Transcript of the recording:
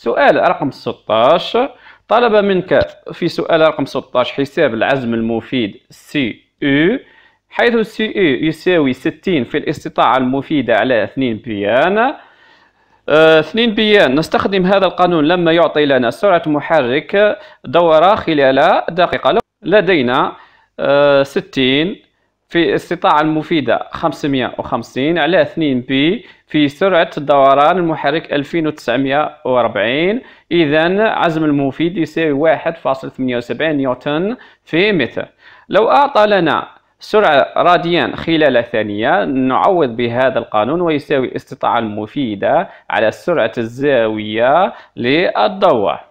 سؤال رقم 16 طلب منك في سؤال رقم 16 حساب العزم المفيد سي او حيث سي او يساوي 60 في الاستطاعة المفيدة على 2 بيان 2 آه، بيان نستخدم هذا القانون لما يعطي لنا سرعة محرك دورة خلال دقيقة لدينا 60 آه، في استطاعة المفيدة 550 على 2 بي في سرعة دوران المحرك 2940 إذا عزم المفيد يساوي 1.78 نيوتن في متر لو أعطى لنا سرعة راديان خلال ثانية نعوض بهذا القانون ويساوي استطاعة المفيدة على سرعة الزاوية للضوء